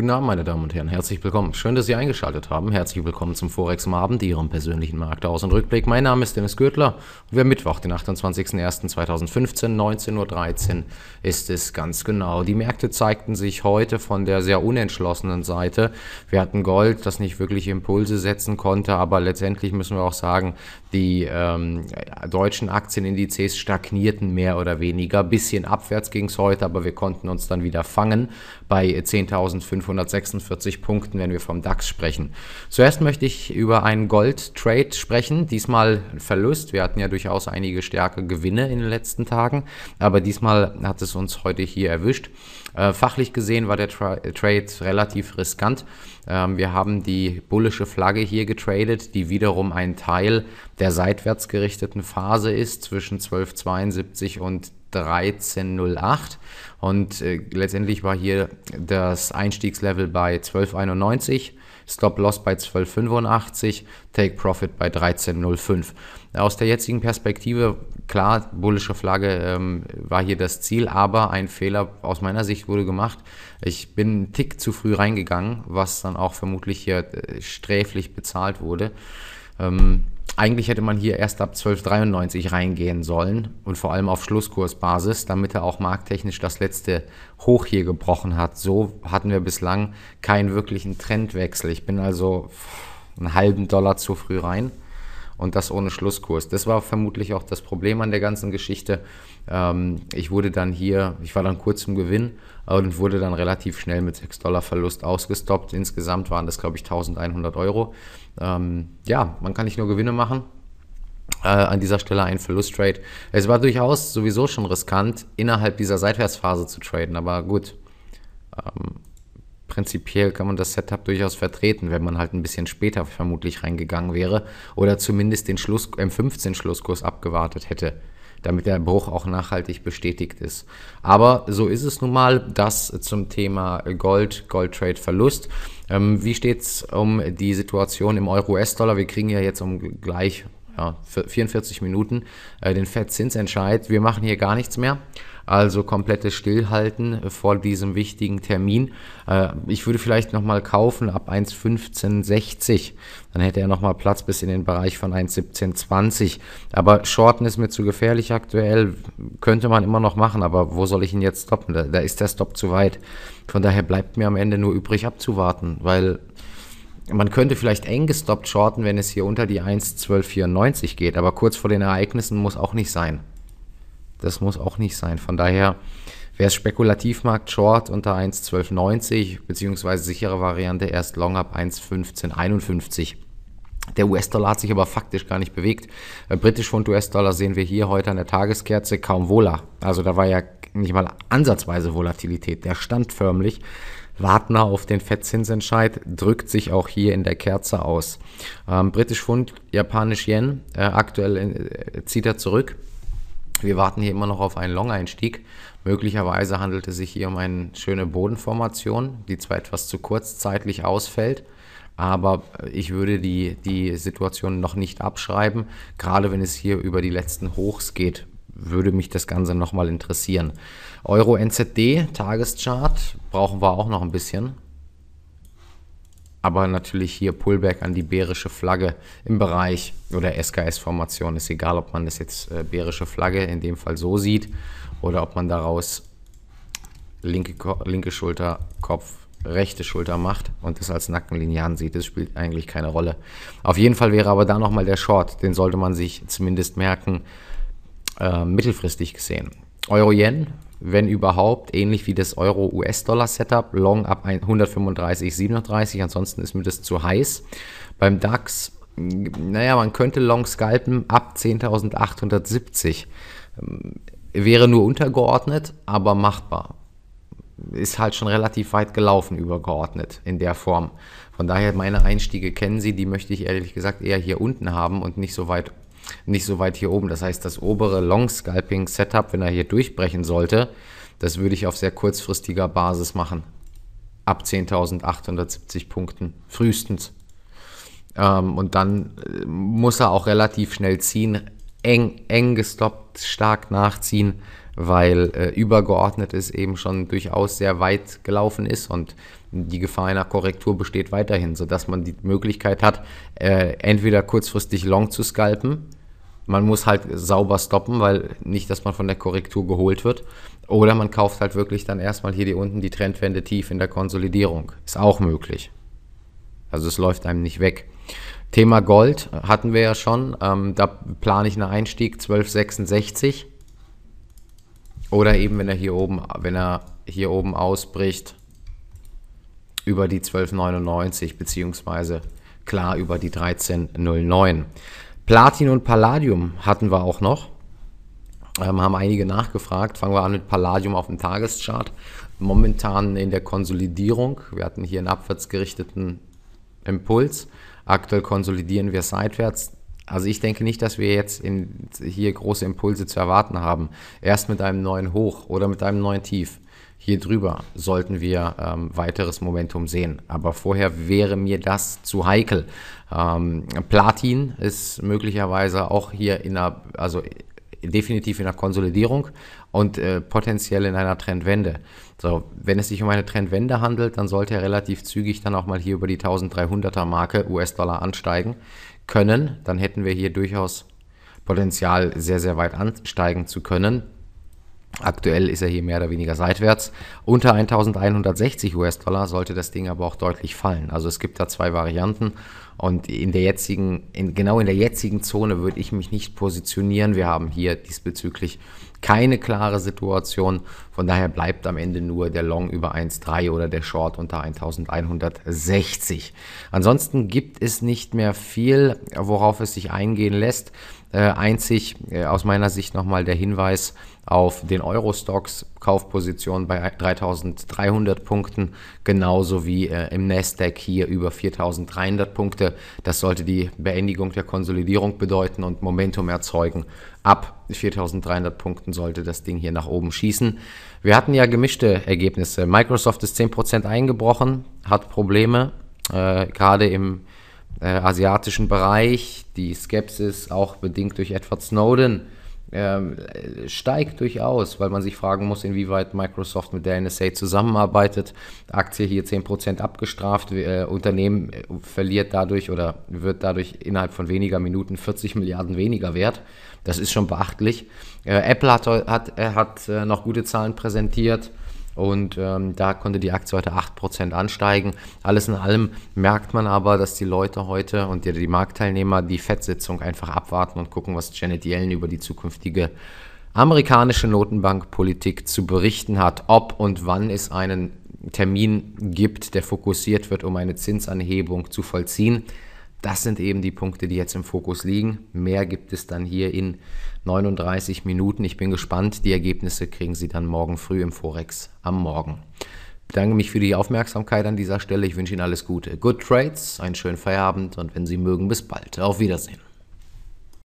Guten Abend, meine Damen und Herren. Herzlich willkommen. Schön, dass Sie eingeschaltet haben. Herzlich willkommen zum Forex am Abend, Ihrem persönlichen Markt aus und Rückblick. Mein Name ist Dennis Gürtler und wir Mittwoch, den 28.01.2015, 19.13 Uhr ist es ganz genau. Die Märkte zeigten sich heute von der sehr unentschlossenen Seite. Wir hatten Gold, das nicht wirklich Impulse setzen konnte, aber letztendlich müssen wir auch sagen, die ähm, deutschen Aktienindizes stagnierten mehr oder weniger. Bisschen abwärts ging es heute, aber wir konnten uns dann wieder fangen bei 10.546 Punkten, wenn wir vom DAX sprechen. Zuerst möchte ich über einen Gold-Trade sprechen. Diesmal Verlust. Wir hatten ja durchaus einige starke Gewinne in den letzten Tagen, aber diesmal hat es uns heute hier erwischt. Äh, fachlich gesehen war der Tra Trade relativ riskant. Ähm, wir haben die bullische Flagge hier getradet, die wiederum einen Teil der seitwärts gerichteten Phase ist zwischen 1272 und 1308 und äh, letztendlich war hier das Einstiegslevel bei 1291, Stop Loss bei 1285, Take Profit bei 1305. Aus der jetzigen Perspektive, klar, bullische Flagge ähm, war hier das Ziel, aber ein Fehler aus meiner Sicht wurde gemacht. Ich bin einen Tick zu früh reingegangen, was dann auch vermutlich hier äh, sträflich bezahlt wurde. Ähm, eigentlich hätte man hier erst ab 12,93 reingehen sollen und vor allem auf Schlusskursbasis, damit er auch markttechnisch das letzte Hoch hier gebrochen hat. So hatten wir bislang keinen wirklichen Trendwechsel. Ich bin also einen halben Dollar zu früh rein und das ohne Schlusskurs. Das war vermutlich auch das Problem an der ganzen Geschichte. Ähm, ich wurde dann hier, ich war dann kurz im Gewinn äh, und wurde dann relativ schnell mit 6 Dollar Verlust ausgestoppt. Insgesamt waren das, glaube ich, 1100 Euro. Ähm, ja, man kann nicht nur Gewinne machen, äh, an dieser Stelle ein Verlusttrade. Es war durchaus sowieso schon riskant, innerhalb dieser Seitwärtsphase zu traden, aber gut, ähm, prinzipiell kann man das Setup durchaus vertreten, wenn man halt ein bisschen später vermutlich reingegangen wäre oder zumindest den Schluss, M15-Schlusskurs abgewartet hätte damit der Bruch auch nachhaltig bestätigt ist. Aber so ist es nun mal. Das zum Thema Gold, Goldtrade-Verlust. Ähm, wie steht es um die Situation im Euro-US-Dollar? Wir kriegen ja jetzt um gleich ja, 44 Minuten äh, den FED-Zinsentscheid. Wir machen hier gar nichts mehr also komplettes Stillhalten äh, vor diesem wichtigen Termin. Äh, ich würde vielleicht nochmal kaufen ab 1,1560. Dann hätte er nochmal Platz bis in den Bereich von 1,1720. Aber Shorten ist mir zu gefährlich aktuell. Könnte man immer noch machen, aber wo soll ich ihn jetzt stoppen? Da, da ist der Stop zu weit. Von daher bleibt mir am Ende nur übrig abzuwarten, weil man könnte vielleicht eng gestoppt shorten, wenn es hier unter die 1,1294 geht, aber kurz vor den Ereignissen muss auch nicht sein. Das muss auch nicht sein. Von daher, wer es spekulativ mag, Short unter 1,1290, beziehungsweise sichere Variante erst Long ab 1,1551. Der US-Dollar hat sich aber faktisch gar nicht bewegt. Äh, britisch Pfund US-Dollar sehen wir hier heute an der Tageskerze kaum Wohler. Also da war ja nicht mal ansatzweise Volatilität. Der stand förmlich. Wartner auf den Fettzinsentscheid drückt sich auch hier in der Kerze aus. Ähm, Britisch Pfund, Japanisch Yen, äh, aktuell in, äh, zieht er zurück. Wir warten hier immer noch auf einen Long-Einstieg. Möglicherweise handelt es sich hier um eine schöne Bodenformation, die zwar etwas zu kurzzeitlich ausfällt, aber ich würde die, die Situation noch nicht abschreiben. Gerade wenn es hier über die letzten Hochs geht, würde mich das Ganze nochmal interessieren. Euro NZD, Tageschart, brauchen wir auch noch ein bisschen aber natürlich hier Pullback an die bärische Flagge im Bereich oder SKS-Formation. Ist egal, ob man das jetzt äh, bärische Flagge in dem Fall so sieht oder ob man daraus linke, linke Schulter, Kopf, rechte Schulter macht und das als Nackenlinie ansieht. Das spielt eigentlich keine Rolle. Auf jeden Fall wäre aber da nochmal der Short, den sollte man sich zumindest merken, äh, mittelfristig gesehen. Euro-Yen wenn überhaupt, ähnlich wie das Euro-US-Dollar-Setup, Long ab 135, 37, ansonsten ist mir das zu heiß. Beim DAX, hm, naja, man könnte Long scalpen ab 10.870. Ähm, wäre nur untergeordnet, aber machbar. Ist halt schon relativ weit gelaufen übergeordnet in der Form. Von daher, meine Einstiege kennen Sie, die möchte ich ehrlich gesagt eher hier unten haben und nicht so weit nicht so weit hier oben. Das heißt, das obere Long Scalping Setup, wenn er hier durchbrechen sollte, das würde ich auf sehr kurzfristiger Basis machen. Ab 10.870 Punkten frühestens. Ähm, und dann äh, muss er auch relativ schnell ziehen, eng, eng gestoppt, stark nachziehen, weil äh, übergeordnet ist eben schon durchaus sehr weit gelaufen ist und die Gefahr einer Korrektur besteht weiterhin, sodass man die Möglichkeit hat, äh, entweder kurzfristig long zu scalpen man muss halt sauber stoppen, weil nicht, dass man von der Korrektur geholt wird. Oder man kauft halt wirklich dann erstmal hier die unten die Trendwende tief in der Konsolidierung. Ist auch möglich. Also es läuft einem nicht weg. Thema Gold hatten wir ja schon. Ähm, da plane ich einen Einstieg 1266. Oder eben, wenn er hier oben, wenn er hier oben ausbricht, über die 1299, beziehungsweise klar über die 1309. Platin und Palladium hatten wir auch noch. Ähm, haben einige nachgefragt. Fangen wir an mit Palladium auf dem Tageschart. Momentan in der Konsolidierung. Wir hatten hier einen abwärts gerichteten Impuls. Aktuell konsolidieren wir seitwärts. Also ich denke nicht, dass wir jetzt in, hier große Impulse zu erwarten haben. Erst mit einem neuen Hoch oder mit einem neuen Tief hier drüber sollten wir ähm, weiteres Momentum sehen. Aber vorher wäre mir das zu heikel. Ähm, Platin ist möglicherweise auch hier in einer, also definitiv in einer Konsolidierung und äh, potenziell in einer Trendwende. So, wenn es sich um eine Trendwende handelt, dann sollte er relativ zügig dann auch mal hier über die 1300er Marke US-Dollar ansteigen können. Dann hätten wir hier durchaus Potenzial, sehr, sehr weit ansteigen zu können. Aktuell ist er hier mehr oder weniger seitwärts. Unter 1160 US-Dollar sollte das Ding aber auch deutlich fallen. Also es gibt da zwei Varianten und in der jetzigen, in, genau in der jetzigen Zone würde ich mich nicht positionieren. Wir haben hier diesbezüglich keine klare Situation. Von daher bleibt am Ende nur der Long über 1,3 oder der Short unter 1160. Ansonsten gibt es nicht mehr viel, worauf es sich eingehen lässt. Äh, einzig äh, aus meiner Sicht nochmal der Hinweis auf den Euro-Stocks Kaufposition bei 3300 Punkten, genauso wie äh, im Nasdaq hier über 4300 Punkte. Das sollte die Beendigung der Konsolidierung bedeuten und Momentum erzeugen. Ab 4300 Punkten sollte das Ding hier nach oben schießen. Wir hatten ja gemischte Ergebnisse. Microsoft ist 10% eingebrochen, hat Probleme, äh, gerade im äh, asiatischen Bereich. Die Skepsis auch bedingt durch Edward Snowden ähm, steigt durchaus, weil man sich fragen muss, inwieweit Microsoft mit der NSA zusammenarbeitet. Aktie hier 10% abgestraft, äh, Unternehmen äh, verliert dadurch oder wird dadurch innerhalb von weniger Minuten 40 Milliarden weniger wert. Das ist schon beachtlich. Äh, Apple hat, hat, hat noch gute Zahlen präsentiert. Und ähm, da konnte die Aktie heute 8% ansteigen. Alles in allem merkt man aber, dass die Leute heute und die, die Marktteilnehmer die FED-Sitzung einfach abwarten und gucken, was Janet Yellen über die zukünftige amerikanische Notenbankpolitik zu berichten hat, ob und wann es einen Termin gibt, der fokussiert wird, um eine Zinsanhebung zu vollziehen. Das sind eben die Punkte, die jetzt im Fokus liegen. Mehr gibt es dann hier in 39 Minuten. Ich bin gespannt. Die Ergebnisse kriegen Sie dann morgen früh im Forex am Morgen. Ich bedanke mich für die Aufmerksamkeit an dieser Stelle. Ich wünsche Ihnen alles Gute. Good Trades, einen schönen Feierabend und wenn Sie mögen, bis bald. Auf Wiedersehen.